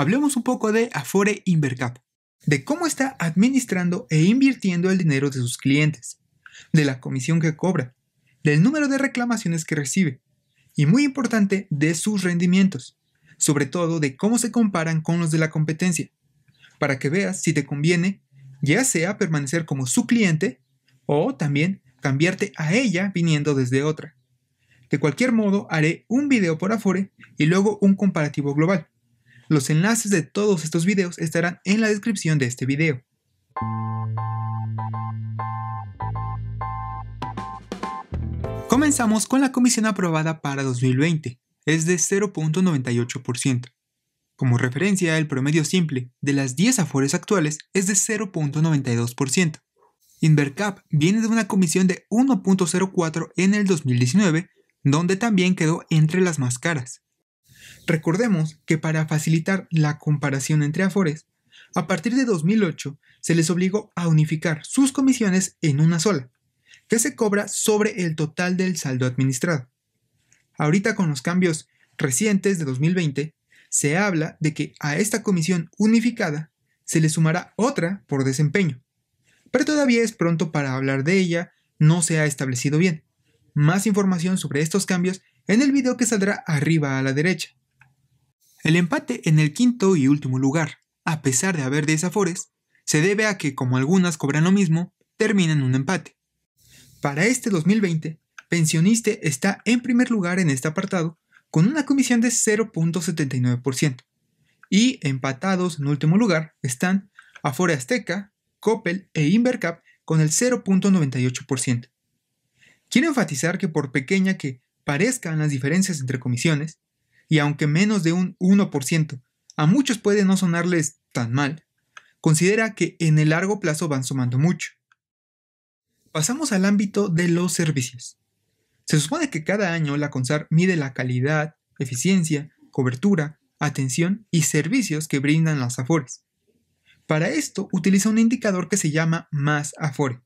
hablemos un poco de Afore Invercap, de cómo está administrando e invirtiendo el dinero de sus clientes, de la comisión que cobra, del número de reclamaciones que recibe y muy importante de sus rendimientos, sobre todo de cómo se comparan con los de la competencia, para que veas si te conviene ya sea permanecer como su cliente o también cambiarte a ella viniendo desde otra. De cualquier modo, haré un video por Afore y luego un comparativo global los enlaces de todos estos videos estarán en la descripción de este video. Comenzamos con la comisión aprobada para 2020, es de 0.98%. Como referencia, el promedio simple de las 10 afores actuales es de 0.92%. Invercap viene de una comisión de 1.04 en el 2019, donde también quedó entre las más caras. Recordemos que para facilitar la comparación entre Afores, a partir de 2008 se les obligó a unificar sus comisiones en una sola, que se cobra sobre el total del saldo administrado. Ahorita con los cambios recientes de 2020, se habla de que a esta comisión unificada se le sumará otra por desempeño. Pero todavía es pronto para hablar de ella, no se ha establecido bien. Más información sobre estos cambios en el video que saldrá arriba a la derecha. El empate en el quinto y último lugar, a pesar de haber desafores, se debe a que, como algunas cobran lo mismo, terminan un empate. Para este 2020, Pensioniste está en primer lugar en este apartado con una comisión de 0.79%. Y empatados en último lugar están Afore Azteca, Coppel e Invercap con el 0.98%. Quiero enfatizar que por pequeña que parezcan las diferencias entre comisiones, y aunque menos de un 1%, a muchos puede no sonarles tan mal, considera que en el largo plazo van sumando mucho. Pasamos al ámbito de los servicios. Se supone que cada año la CONSAR mide la calidad, eficiencia, cobertura, atención y servicios que brindan las AFORES. Para esto utiliza un indicador que se llama más AFORE.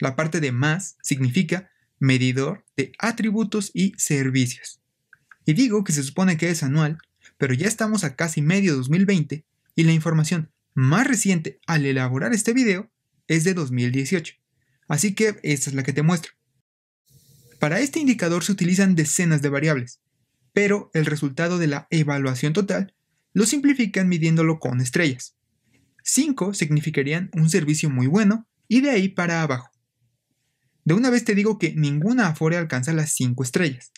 La parte de más significa medidor de atributos y servicios. Y digo que se supone que es anual, pero ya estamos a casi medio 2020 y la información más reciente al elaborar este video es de 2018. Así que esta es la que te muestro. Para este indicador se utilizan decenas de variables, pero el resultado de la evaluación total lo simplifican midiéndolo con estrellas. 5 significarían un servicio muy bueno y de ahí para abajo. De una vez te digo que ninguna Afore alcanza las 5 estrellas,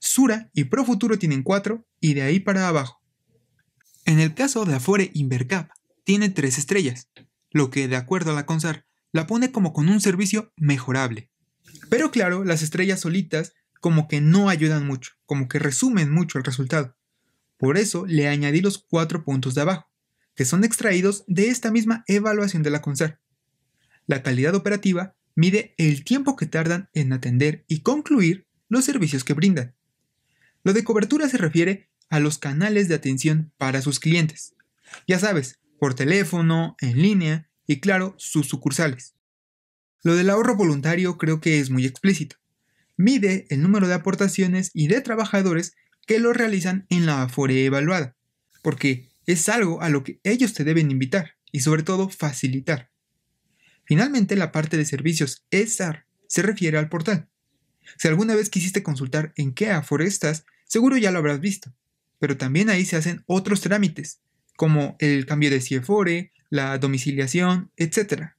Sura y Profuturo tienen 4 y de ahí para abajo. En el caso de Afore Invercap, tiene 3 estrellas, lo que de acuerdo a la CONSAR la pone como con un servicio mejorable. Pero claro, las estrellas solitas como que no ayudan mucho, como que resumen mucho el resultado. Por eso le añadí los 4 puntos de abajo, que son extraídos de esta misma evaluación de la CONSAR. La calidad operativa mide el tiempo que tardan en atender y concluir los servicios que brindan. Lo de cobertura se refiere a los canales de atención para sus clientes. Ya sabes, por teléfono, en línea y claro, sus sucursales. Lo del ahorro voluntario creo que es muy explícito. Mide el número de aportaciones y de trabajadores que lo realizan en la Afore evaluada, porque es algo a lo que ellos te deben invitar y sobre todo facilitar. Finalmente, la parte de servicios ESAR se refiere al portal. Si alguna vez quisiste consultar en qué Afore estás, Seguro ya lo habrás visto, pero también ahí se hacen otros trámites, como el cambio de CIFORE, la domiciliación, etc.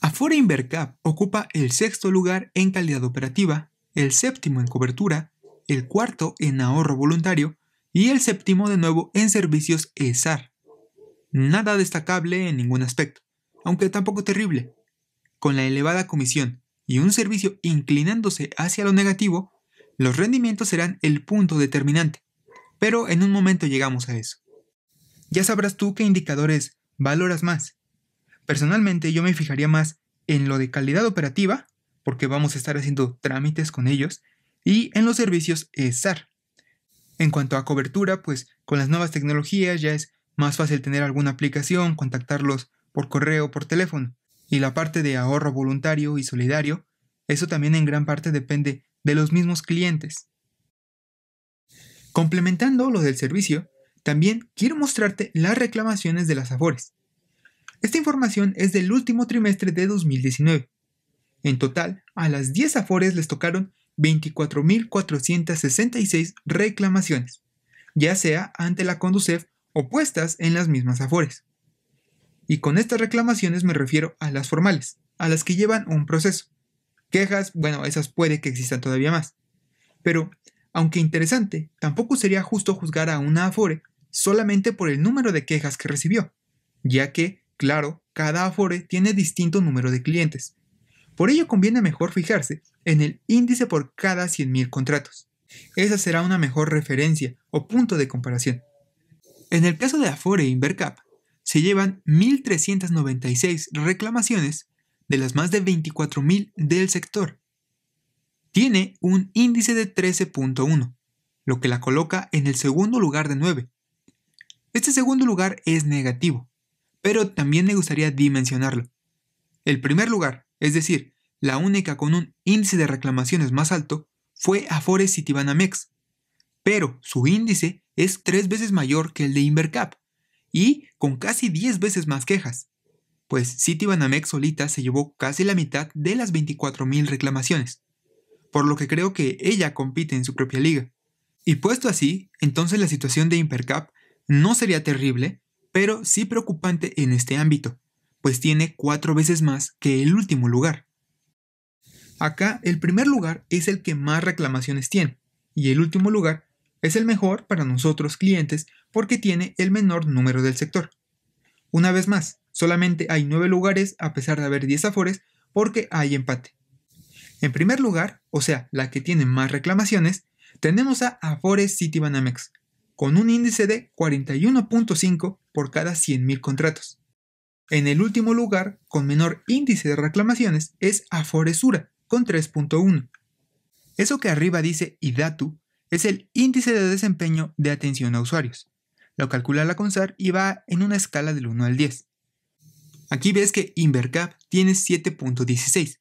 Afore Invercap ocupa el sexto lugar en calidad operativa, el séptimo en cobertura, el cuarto en ahorro voluntario y el séptimo de nuevo en servicios ESAR. Nada destacable en ningún aspecto, aunque tampoco terrible. Con la elevada comisión y un servicio inclinándose hacia lo negativo, los rendimientos serán el punto determinante, pero en un momento llegamos a eso. Ya sabrás tú qué indicadores valoras más. Personalmente yo me fijaría más en lo de calidad operativa, porque vamos a estar haciendo trámites con ellos, y en los servicios ESAR. En cuanto a cobertura, pues con las nuevas tecnologías ya es más fácil tener alguna aplicación, contactarlos por correo o por teléfono. Y la parte de ahorro voluntario y solidario, eso también en gran parte depende de los mismos clientes. Complementando lo del servicio, también quiero mostrarte las reclamaciones de las Afores. Esta información es del último trimestre de 2019. En total, a las 10 Afores les tocaron 24.466 reclamaciones, ya sea ante la Conducef o puestas en las mismas Afores. Y con estas reclamaciones me refiero a las formales, a las que llevan un proceso. Quejas, bueno, esas puede que existan todavía más. Pero, aunque interesante, tampoco sería justo juzgar a una Afore solamente por el número de quejas que recibió, ya que, claro, cada Afore tiene distinto número de clientes. Por ello conviene mejor fijarse en el índice por cada 100.000 contratos. Esa será una mejor referencia o punto de comparación. En el caso de Afore e Invercap, se llevan 1.396 reclamaciones de las más de 24.000 del sector. Tiene un índice de 13.1, lo que la coloca en el segundo lugar de 9. Este segundo lugar es negativo, pero también me gustaría dimensionarlo. El primer lugar, es decir, la única con un índice de reclamaciones más alto, fue Afores Citibanamex, pero su índice es tres veces mayor que el de Invercap y con casi 10 veces más quejas pues Citibanamex solita se llevó casi la mitad de las 24.000 reclamaciones, por lo que creo que ella compite en su propia liga. Y puesto así, entonces la situación de Impercap no sería terrible, pero sí preocupante en este ámbito, pues tiene cuatro veces más que el último lugar. Acá el primer lugar es el que más reclamaciones tiene, y el último lugar es el mejor para nosotros clientes porque tiene el menor número del sector. Una vez más, solamente hay 9 lugares a pesar de haber 10 afores porque hay empate. En primer lugar, o sea, la que tiene más reclamaciones, tenemos a Afores Banamex, con un índice de 41.5 por cada 100.000 contratos. En el último lugar, con menor índice de reclamaciones, es Aforesura, con 3.1. Eso que arriba dice IDATU es el índice de desempeño de atención a usuarios. Lo calcula la CONSAR y va en una escala del 1 al 10. Aquí ves que Invercap tiene 7.16.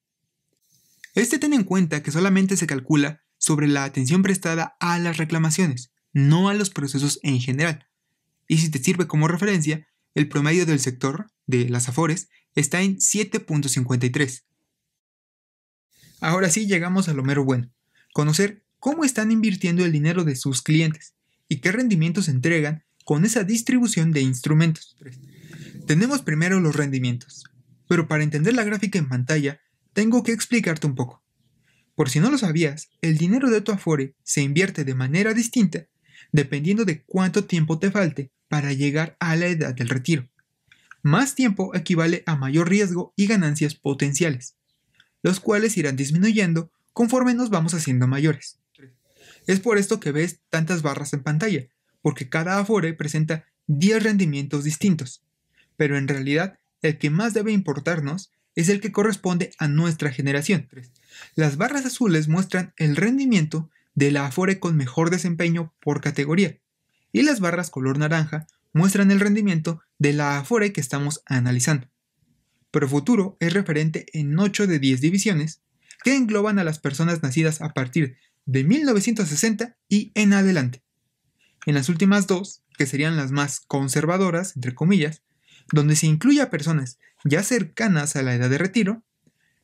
Este ten en cuenta que solamente se calcula sobre la atención prestada a las reclamaciones, no a los procesos en general. Y si te sirve como referencia, el promedio del sector de las Afores está en 7.53. Ahora sí llegamos a lo mero bueno, conocer cómo están invirtiendo el dinero de sus clientes y qué rendimientos entregan con esa distribución de instrumentos. Tenemos primero los rendimientos, pero para entender la gráfica en pantalla tengo que explicarte un poco. Por si no lo sabías, el dinero de tu Afore se invierte de manera distinta dependiendo de cuánto tiempo te falte para llegar a la edad del retiro. Más tiempo equivale a mayor riesgo y ganancias potenciales, los cuales irán disminuyendo conforme nos vamos haciendo mayores. Es por esto que ves tantas barras en pantalla, porque cada Afore presenta 10 rendimientos distintos, pero en realidad el que más debe importarnos es el que corresponde a nuestra generación. Las barras azules muestran el rendimiento de la Afore con mejor desempeño por categoría y las barras color naranja muestran el rendimiento de la Afore que estamos analizando. futuro es referente en 8 de 10 divisiones que engloban a las personas nacidas a partir de 1960 y en adelante. En las últimas dos, que serían las más conservadoras, entre comillas, donde se incluye a personas ya cercanas a la edad de retiro,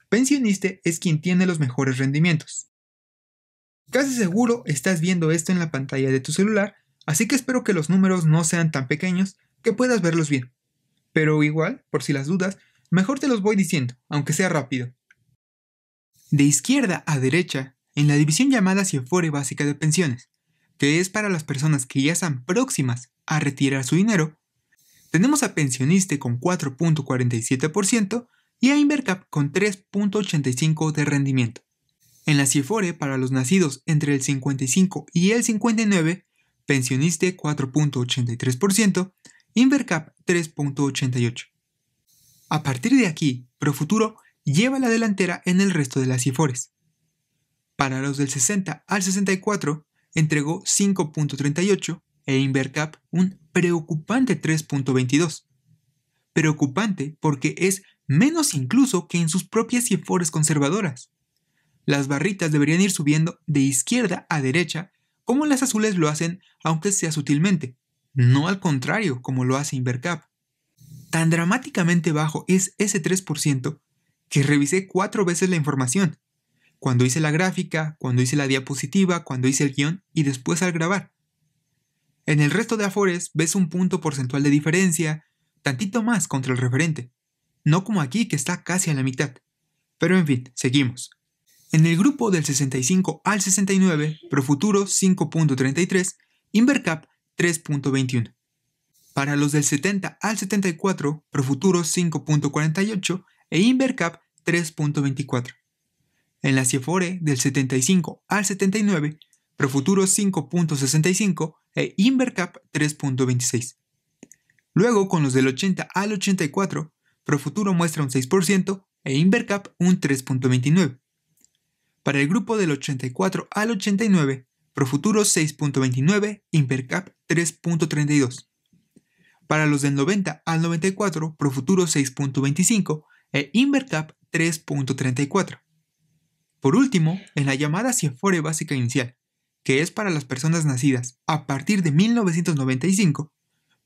pensioniste es quien tiene los mejores rendimientos. Casi seguro estás viendo esto en la pantalla de tu celular, así que espero que los números no sean tan pequeños que puedas verlos bien. Pero igual, por si las dudas, mejor te los voy diciendo, aunque sea rápido. De izquierda a derecha, en la división llamada Ciefore Básica de Pensiones, que es para las personas que ya están próximas a retirar su dinero, tenemos a Pensioniste con 4.47% y a Invercap con 3.85% de rendimiento. En la CIFORE, para los nacidos entre el 55 y el 59, Pensioniste 4.83%, Invercap 3.88%. A partir de aquí, Profuturo lleva la delantera en el resto de las CIFORES. Para los del 60 al 64, entregó 5.38 e Invercap un preocupante 3.22. Preocupante porque es menos incluso que en sus propias cifores conservadoras. Las barritas deberían ir subiendo de izquierda a derecha como las azules lo hacen, aunque sea sutilmente, no al contrario como lo hace Invercap. Tan dramáticamente bajo es ese 3% que revisé cuatro veces la información cuando hice la gráfica, cuando hice la diapositiva, cuando hice el guión y después al grabar. En el resto de Afores ves un punto porcentual de diferencia, tantito más contra el referente, no como aquí que está casi a la mitad. Pero en fin, seguimos. En el grupo del 65 al 69, Profuturo 5.33, Invercap 3.21. Para los del 70 al 74, Profuturo 5.48 e Invercap 3.24. En la CIFORE del 75 al 79, Profuturo 5.65 e Invercap 3.26. Luego, con los del 80 al 84, Profuturo muestra un 6% e Invercap un 3.29. Para el grupo del 84 al 89, Profuturo 6.29, Invercap 3.32. Para los del 90 al 94, Profuturo 6.25 e Invercap 3.34. Por último, en la llamada CIFORE básica inicial, que es para las personas nacidas a partir de 1995,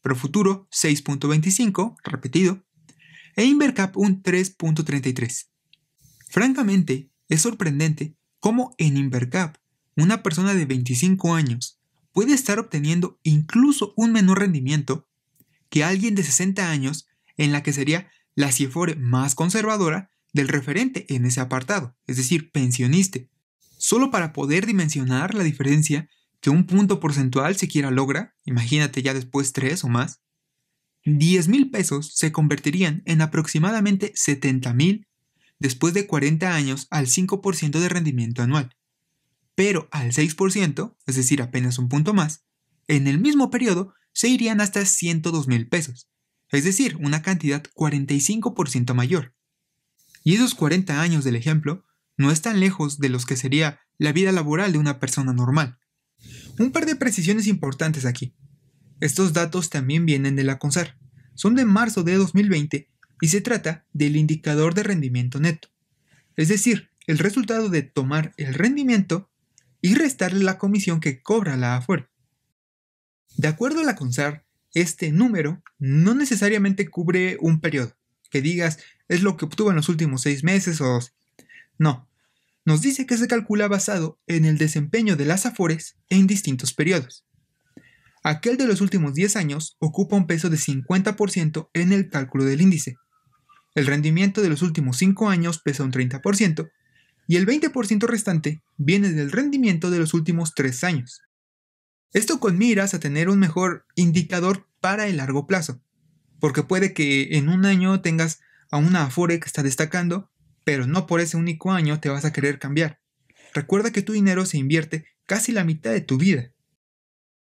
Profuturo 6.25, repetido, e Invercap un 3.33. Francamente, es sorprendente cómo en Invercap una persona de 25 años puede estar obteniendo incluso un menor rendimiento que alguien de 60 años en la que sería la CIFORE más conservadora del referente en ese apartado, es decir, pensionista, solo para poder dimensionar la diferencia que un punto porcentual siquiera logra, imagínate ya después tres o más, 10 mil pesos se convertirían en aproximadamente 70 mil después de 40 años al 5% de rendimiento anual. Pero al 6%, es decir, apenas un punto más, en el mismo periodo se irían hasta 102 mil pesos, es decir, una cantidad 45% mayor. Y esos 40 años del ejemplo no están lejos de los que sería la vida laboral de una persona normal. Un par de precisiones importantes aquí. Estos datos también vienen de la CONSAR. Son de marzo de 2020 y se trata del indicador de rendimiento neto. Es decir, el resultado de tomar el rendimiento y restarle la comisión que cobra la AFUERA. De acuerdo a la CONSAR, este número no necesariamente cubre un periodo. Que digas, es lo que obtuvo en los últimos seis meses o dos. No, nos dice que se calcula basado en el desempeño de las afores en distintos periodos. Aquel de los últimos 10 años ocupa un peso de 50% en el cálculo del índice. El rendimiento de los últimos 5 años pesa un 30% y el 20% restante viene del rendimiento de los últimos 3 años. Esto con miras a tener un mejor indicador para el largo plazo, porque puede que en un año tengas a una Afore que está destacando, pero no por ese único año te vas a querer cambiar. Recuerda que tu dinero se invierte casi la mitad de tu vida.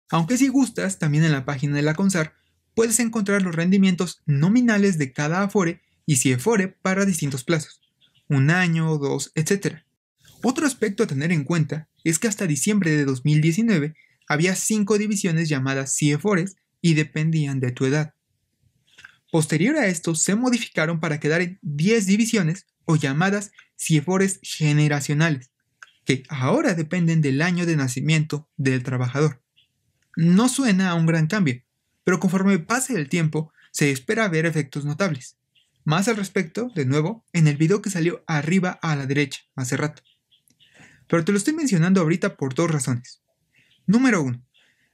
Aunque si gustas, también en la página de la CONSAR puedes encontrar los rendimientos nominales de cada Afore y CIEFORE para distintos plazos, un año, dos, etc. Otro aspecto a tener en cuenta es que hasta diciembre de 2019 había cinco divisiones llamadas CIEFORES y dependían de tu edad. Posterior a esto, se modificaron para quedar en 10 divisiones o llamadas cifores generacionales, que ahora dependen del año de nacimiento del trabajador. No suena a un gran cambio, pero conforme pase el tiempo, se espera ver efectos notables. Más al respecto, de nuevo, en el video que salió arriba a la derecha, hace rato. Pero te lo estoy mencionando ahorita por dos razones. Número 1.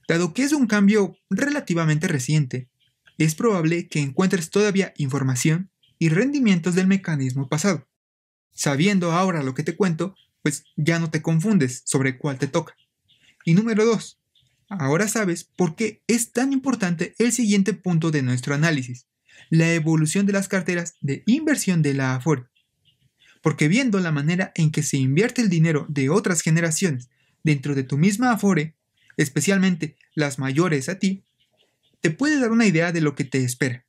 Dado que es un cambio relativamente reciente, es probable que encuentres todavía información y rendimientos del mecanismo pasado. Sabiendo ahora lo que te cuento, pues ya no te confundes sobre cuál te toca. Y número 2. Ahora sabes por qué es tan importante el siguiente punto de nuestro análisis, la evolución de las carteras de inversión de la Afore. Porque viendo la manera en que se invierte el dinero de otras generaciones dentro de tu misma Afore, especialmente las mayores a ti, te puede dar una idea de lo que te espera.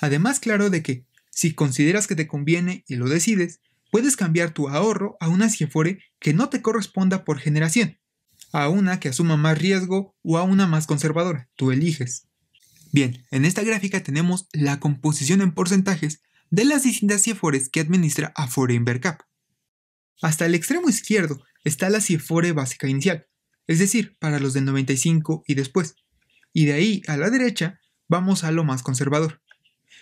Además, claro de que, si consideras que te conviene y lo decides, puedes cambiar tu ahorro a una CIFORE que no te corresponda por generación, a una que asuma más riesgo o a una más conservadora, tú eliges. Bien, en esta gráfica tenemos la composición en porcentajes de las distintas CIFORES que administra Afore Invercap. Hasta el extremo izquierdo está la CIEFORE básica inicial, es decir, para los de 95 y después, y de ahí a la derecha vamos a lo más conservador.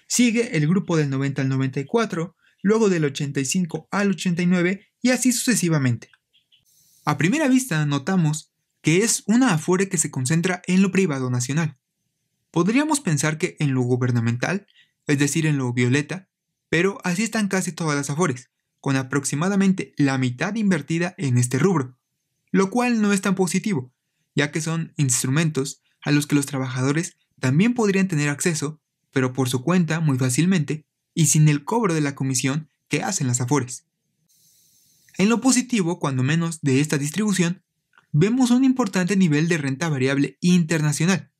Sigue el grupo del 90 al 94, luego del 85 al 89 y así sucesivamente. A primera vista notamos que es una afore que se concentra en lo privado nacional. Podríamos pensar que en lo gubernamental, es decir, en lo violeta, pero así están casi todas las afores, con aproximadamente la mitad invertida en este rubro, lo cual no es tan positivo, ya que son instrumentos a los que los trabajadores también podrían tener acceso, pero por su cuenta muy fácilmente y sin el cobro de la comisión que hacen las Afores. En lo positivo, cuando menos, de esta distribución, vemos un importante nivel de renta variable internacional,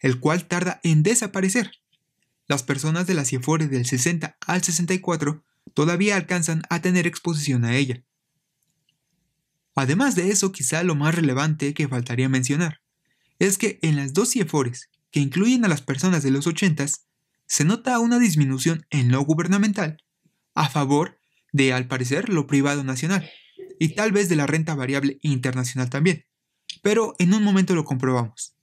el cual tarda en desaparecer. Las personas de las Afores del 60 al 64 todavía alcanzan a tener exposición a ella. Además de eso, quizá lo más relevante que faltaría mencionar es que en las dos CIEFORES, que incluyen a las personas de los 80, se nota una disminución en lo gubernamental a favor de, al parecer, lo privado nacional y tal vez de la renta variable internacional también. Pero en un momento lo comprobamos.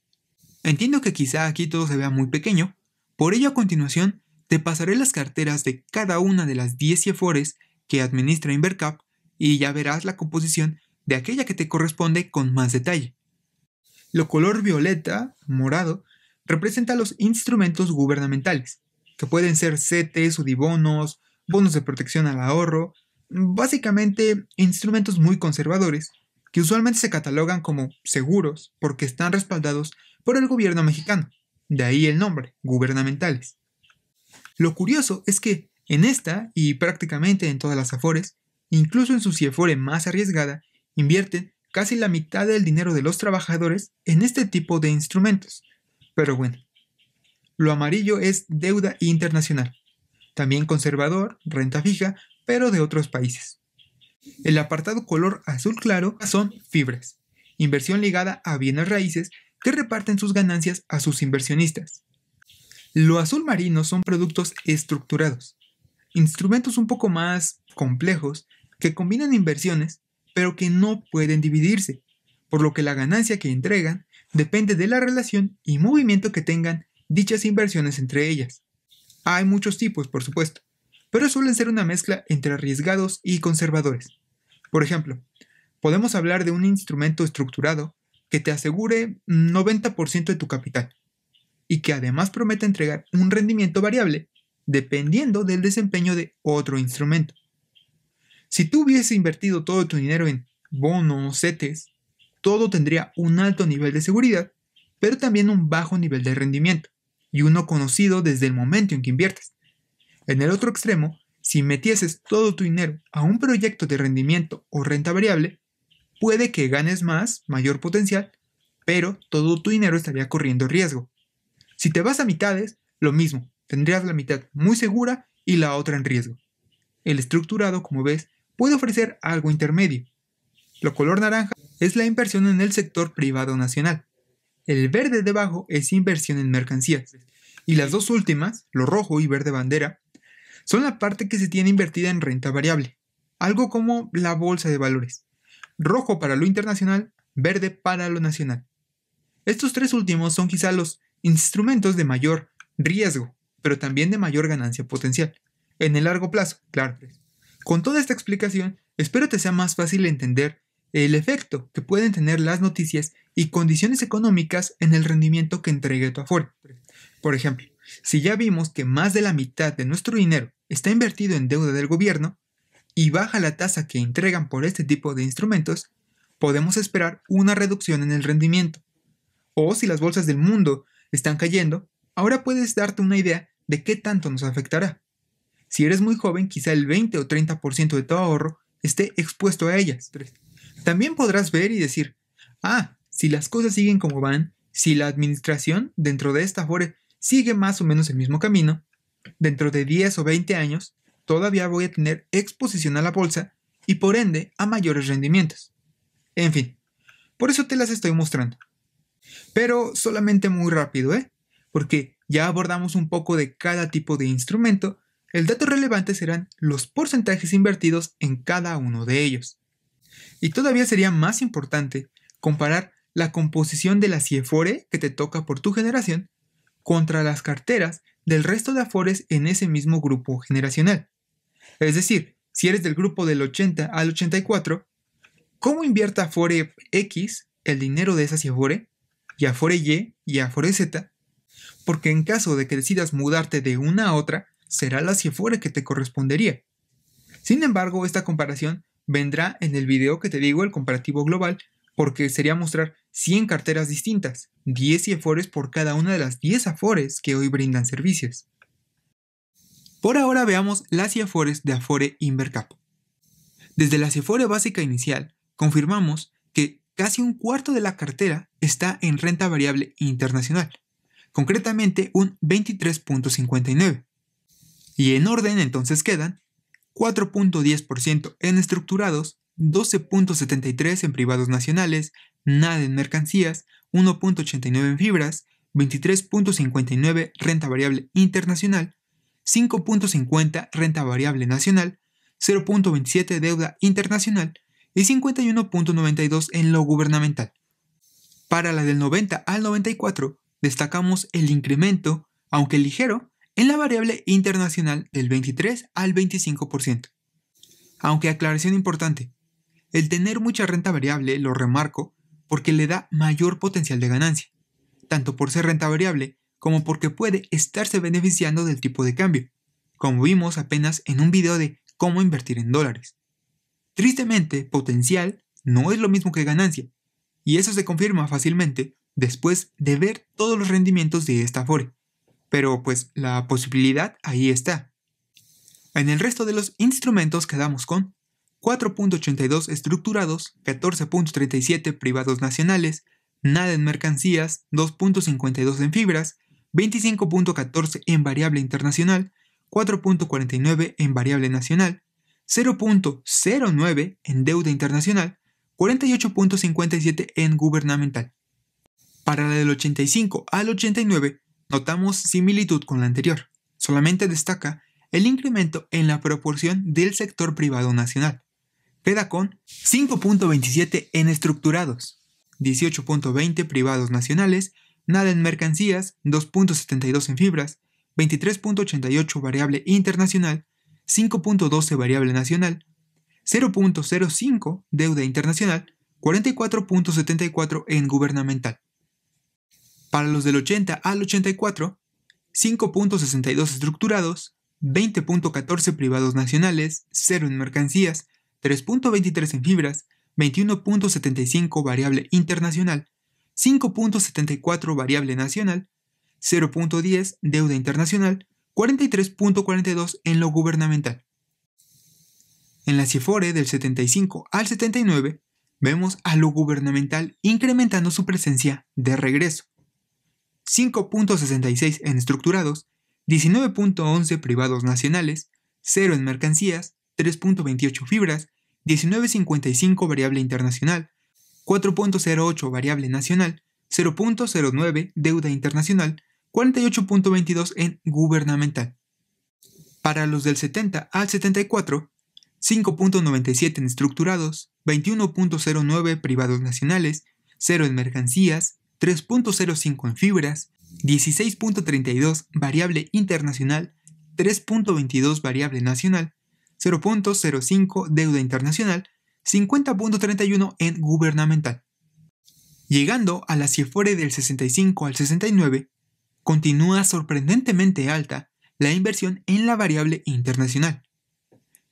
Entiendo que quizá aquí todo se vea muy pequeño, por ello a continuación te pasaré las carteras de cada una de las 10 CIEFORES que administra Invercap y ya verás la composición de aquella que te corresponde con más detalle. Lo color violeta, morado, representa los instrumentos gubernamentales, que pueden ser CETES, udibonos, bonos de protección al ahorro, básicamente instrumentos muy conservadores, que usualmente se catalogan como seguros porque están respaldados por el gobierno mexicano, de ahí el nombre, gubernamentales. Lo curioso es que en esta y prácticamente en todas las Afores, incluso en su CIEFORE más arriesgada, invierten casi la mitad del dinero de los trabajadores en este tipo de instrumentos. Pero bueno, lo amarillo es deuda internacional, también conservador, renta fija, pero de otros países. El apartado color azul claro son fibras, inversión ligada a bienes raíces que reparten sus ganancias a sus inversionistas. Lo azul marino son productos estructurados, instrumentos un poco más complejos que combinan inversiones pero que no pueden dividirse, por lo que la ganancia que entregan depende de la relación y movimiento que tengan dichas inversiones entre ellas. Hay muchos tipos, por supuesto, pero suelen ser una mezcla entre arriesgados y conservadores. Por ejemplo, podemos hablar de un instrumento estructurado que te asegure 90% de tu capital y que además promete entregar un rendimiento variable dependiendo del desempeño de otro instrumento. Si tú hubiese invertido todo tu dinero en bonos, CETES, todo tendría un alto nivel de seguridad, pero también un bajo nivel de rendimiento, y uno conocido desde el momento en que inviertes. En el otro extremo, si metieses todo tu dinero a un proyecto de rendimiento o renta variable, puede que ganes más, mayor potencial, pero todo tu dinero estaría corriendo riesgo. Si te vas a mitades, lo mismo, tendrías la mitad muy segura y la otra en riesgo. El estructurado, como ves, puede ofrecer algo intermedio. Lo color naranja es la inversión en el sector privado nacional. El verde debajo es inversión en mercancías. Y las dos últimas, lo rojo y verde bandera, son la parte que se tiene invertida en renta variable, algo como la bolsa de valores. Rojo para lo internacional, verde para lo nacional. Estos tres últimos son quizá los instrumentos de mayor riesgo, pero también de mayor ganancia potencial, en el largo plazo, claro. Con toda esta explicación, espero te sea más fácil entender el efecto que pueden tener las noticias y condiciones económicas en el rendimiento que entregue tu afuera. Por ejemplo, si ya vimos que más de la mitad de nuestro dinero está invertido en deuda del gobierno y baja la tasa que entregan por este tipo de instrumentos, podemos esperar una reducción en el rendimiento. O si las bolsas del mundo están cayendo, ahora puedes darte una idea de qué tanto nos afectará. Si eres muy joven, quizá el 20 o 30% de tu ahorro esté expuesto a ellas. También podrás ver y decir, ah, si las cosas siguen como van, si la administración dentro de esta FORE sigue más o menos el mismo camino, dentro de 10 o 20 años todavía voy a tener exposición a la bolsa y por ende a mayores rendimientos. En fin, por eso te las estoy mostrando. Pero solamente muy rápido, ¿eh? Porque ya abordamos un poco de cada tipo de instrumento el dato relevante serán los porcentajes invertidos en cada uno de ellos. Y todavía sería más importante comparar la composición de la CIEFORE que te toca por tu generación contra las carteras del resto de AFORES en ese mismo grupo generacional. Es decir, si eres del grupo del 80 al 84, ¿cómo invierta AFORE X el dinero de esa CIEFORE y AFORE Y y AFORE Z? Porque en caso de que decidas mudarte de una a otra, será la cifra que te correspondería. Sin embargo, esta comparación vendrá en el video que te digo el comparativo global, porque sería mostrar 100 carteras distintas, 10 CIEFORES por cada una de las 10 Afores que hoy brindan servicios. Por ahora veamos las Afores de Afore Invercap. Desde la Cifore básica inicial, confirmamos que casi un cuarto de la cartera está en renta variable internacional, concretamente un 23.59. Y en orden entonces quedan 4.10% en estructurados, 12.73 en privados nacionales, nada en mercancías, 1.89 en fibras, 23.59 renta variable internacional, 5.50 renta variable nacional, 0.27 deuda internacional y 51.92 en lo gubernamental. Para la del 90 al 94 destacamos el incremento, aunque ligero, en la variable internacional del 23 al 25%. Aunque aclaración importante, el tener mucha renta variable lo remarco porque le da mayor potencial de ganancia, tanto por ser renta variable como porque puede estarse beneficiando del tipo de cambio, como vimos apenas en un video de cómo invertir en dólares. Tristemente, potencial no es lo mismo que ganancia, y eso se confirma fácilmente después de ver todos los rendimientos de esta FORE pero pues la posibilidad ahí está. En el resto de los instrumentos quedamos con 4.82 estructurados, 14.37 privados nacionales, nada en mercancías, 2.52 en fibras, 25.14 en variable internacional, 4.49 en variable nacional, 0.09 en deuda internacional, 48.57 en gubernamental. Para la del 85 al 89 Notamos similitud con la anterior, solamente destaca el incremento en la proporción del sector privado nacional. Queda con 5.27 en estructurados, 18.20 privados nacionales, nada en mercancías, 2.72 en fibras, 23.88 variable internacional, 5.12 variable nacional, 0.05 deuda internacional, 44.74 en gubernamental. Para los del 80 al 84, 5.62 estructurados, 20.14 privados nacionales, 0 en mercancías, 3.23 en fibras, 21.75 variable internacional, 5.74 variable nacional, 0.10 deuda internacional, 43.42 en lo gubernamental. En la CIFORE del 75 al 79 vemos a lo gubernamental incrementando su presencia de regreso. 5.66 en estructurados, 19.11 privados nacionales, 0 en mercancías, 3.28 fibras, 19.55 variable internacional, 4.08 variable nacional, 0.09 deuda internacional, 48.22 en gubernamental. Para los del 70 al 74, 5.97 en estructurados, 21.09 privados nacionales, 0 en mercancías, 3.05 en fibras, 16.32 variable internacional, 3.22 variable nacional, 0.05 deuda internacional, 50.31 en gubernamental. Llegando a la CIFORE del 65 al 69, continúa sorprendentemente alta la inversión en la variable internacional.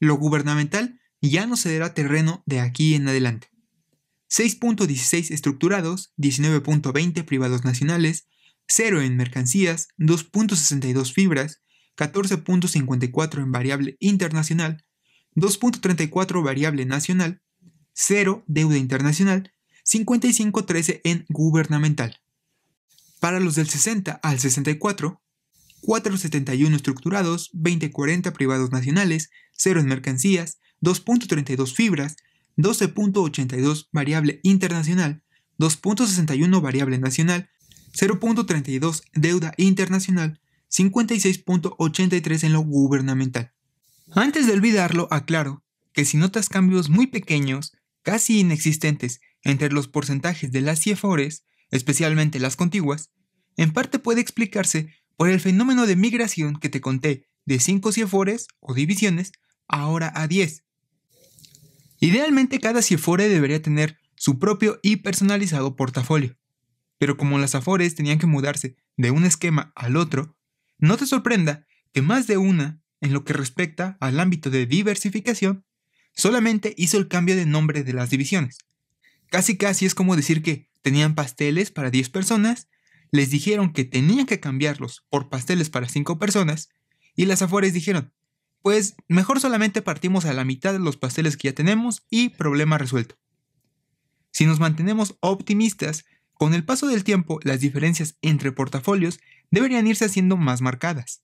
Lo gubernamental ya no cederá terreno de aquí en adelante. 6.16 estructurados, 19.20 privados nacionales, 0 en mercancías, 2.62 fibras, 14.54 en variable internacional, 2.34 variable nacional, 0 deuda internacional, 55.13 en gubernamental. Para los del 60 al 64, 4.71 estructurados, 20.40 privados nacionales, 0 en mercancías, 2.32 fibras, 12.82 variable internacional, 2.61 variable nacional, 0.32 deuda internacional, 56.83 en lo gubernamental. Antes de olvidarlo, aclaro que si notas cambios muy pequeños, casi inexistentes, entre los porcentajes de las CIEFORES, especialmente las contiguas, en parte puede explicarse por el fenómeno de migración que te conté de 5 CIEFORES o divisiones ahora a 10, Idealmente cada Cifore debería tener su propio y personalizado portafolio. Pero como las Afores tenían que mudarse de un esquema al otro, no te sorprenda que más de una, en lo que respecta al ámbito de diversificación, solamente hizo el cambio de nombre de las divisiones. Casi casi es como decir que tenían pasteles para 10 personas, les dijeron que tenían que cambiarlos por pasteles para 5 personas, y las Afores dijeron, pues mejor solamente partimos a la mitad de los pasteles que ya tenemos y problema resuelto. Si nos mantenemos optimistas, con el paso del tiempo las diferencias entre portafolios deberían irse haciendo más marcadas.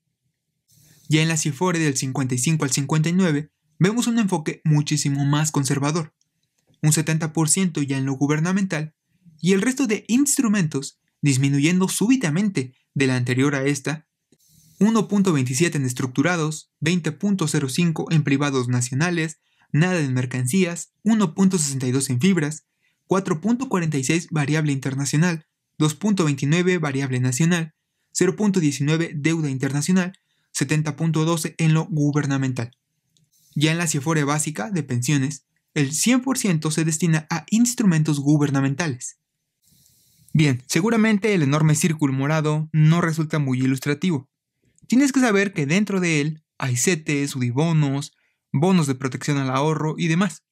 Ya en la Cifore del 55 al 59 vemos un enfoque muchísimo más conservador, un 70% ya en lo gubernamental y el resto de instrumentos disminuyendo súbitamente de la anterior a esta 1.27 en estructurados, 20.05 en privados nacionales, nada en mercancías, 1.62 en fibras, 4.46 variable internacional, 2.29 variable nacional, 0.19 deuda internacional, 70.12 en lo gubernamental. Ya en la cifra básica de pensiones, el 100% se destina a instrumentos gubernamentales. Bien, seguramente el enorme círculo morado no resulta muy ilustrativo, Tienes que saber que dentro de él hay CETES, UDIBONOS, bonos de protección al ahorro y demás.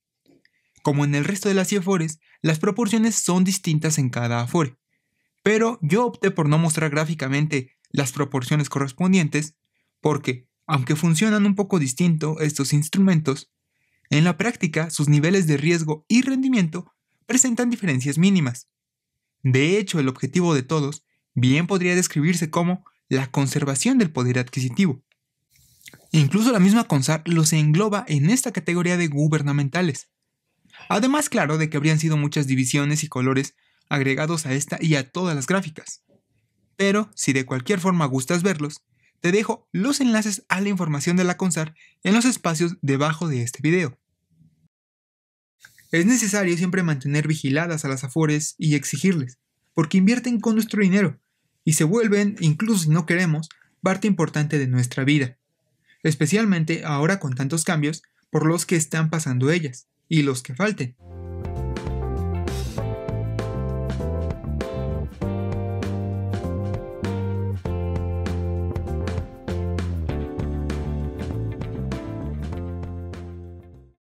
Como en el resto de las IAFORES, las proporciones son distintas en cada AFORE. Pero yo opté por no mostrar gráficamente las proporciones correspondientes porque, aunque funcionan un poco distinto estos instrumentos, en la práctica sus niveles de riesgo y rendimiento presentan diferencias mínimas. De hecho, el objetivo de todos bien podría describirse como la conservación del poder adquisitivo. E incluso la misma CONSAR los engloba en esta categoría de gubernamentales. Además, claro, de que habrían sido muchas divisiones y colores agregados a esta y a todas las gráficas. Pero, si de cualquier forma gustas verlos, te dejo los enlaces a la información de la CONSAR en los espacios debajo de este video. Es necesario siempre mantener vigiladas a las afores y exigirles, porque invierten con nuestro dinero y se vuelven, incluso si no queremos, parte importante de nuestra vida, especialmente ahora con tantos cambios por los que están pasando ellas y los que falten.